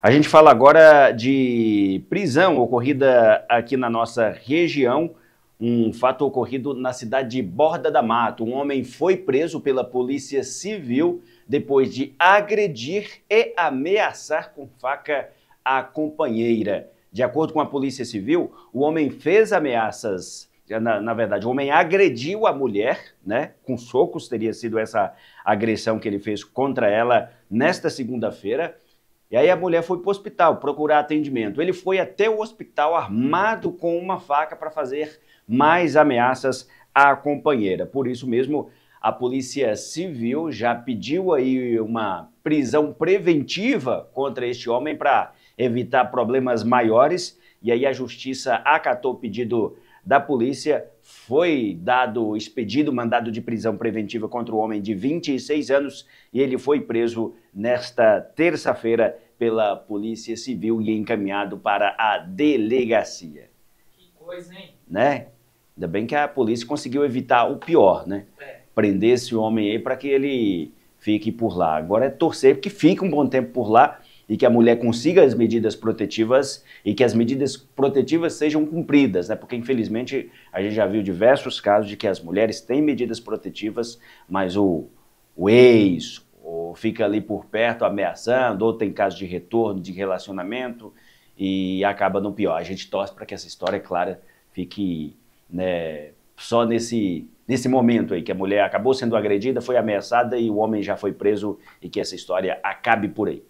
A gente fala agora de prisão ocorrida aqui na nossa região. Um fato ocorrido na cidade de Borda da Mata. Um homem foi preso pela Polícia Civil depois de agredir e ameaçar com faca a companheira. De acordo com a Polícia Civil, o homem fez ameaças. Na, na verdade, o homem agrediu a mulher, né? Com socos teria sido essa agressão que ele fez contra ela nesta segunda-feira e aí a mulher foi para o hospital procurar atendimento. Ele foi até o hospital armado com uma faca para fazer mais ameaças à companheira. Por isso mesmo, a Polícia Civil já pediu aí uma prisão preventiva contra este homem para evitar problemas maiores. E aí a justiça acatou o pedido da polícia, foi dado expedido mandado de prisão preventiva contra o homem de 26 anos e ele foi preso nesta terça-feira pela Polícia Civil e encaminhado para a delegacia. Que coisa, hein? Né? Ainda bem que a polícia conseguiu evitar o pior, né? É. Prender esse homem aí para que ele fique por lá. Agora é torcer que fique um bom tempo por lá e que a mulher consiga as medidas protetivas e que as medidas protetivas sejam cumpridas, né? Porque infelizmente a gente já viu diversos casos de que as mulheres têm medidas protetivas, mas o, o ex, ou fica ali por perto ameaçando, ou tem caso de retorno, de relacionamento e acaba no pior. A gente torce para que essa história, é clara, fique né, só nesse, nesse momento aí, que a mulher acabou sendo agredida, foi ameaçada e o homem já foi preso e que essa história acabe por aí.